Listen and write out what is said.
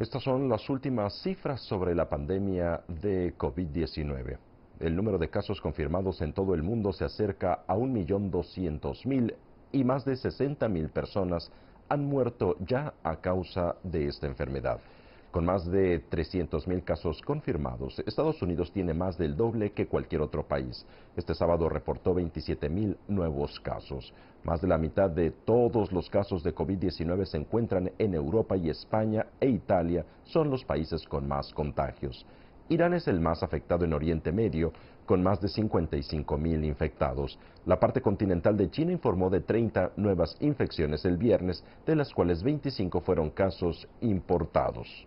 Estas son las últimas cifras sobre la pandemia de COVID-19. El número de casos confirmados en todo el mundo se acerca a 1.200.000 y más de 60.000 personas han muerto ya a causa de esta enfermedad. Con más de 300.000 casos confirmados, Estados Unidos tiene más del doble que cualquier otro país. Este sábado reportó 27.000 nuevos casos. Más de la mitad de todos los casos de COVID-19 se encuentran en Europa y España e Italia son los países con más contagios. Irán es el más afectado en Oriente Medio, con más de 55.000 infectados. La parte continental de China informó de 30 nuevas infecciones el viernes, de las cuales 25 fueron casos importados.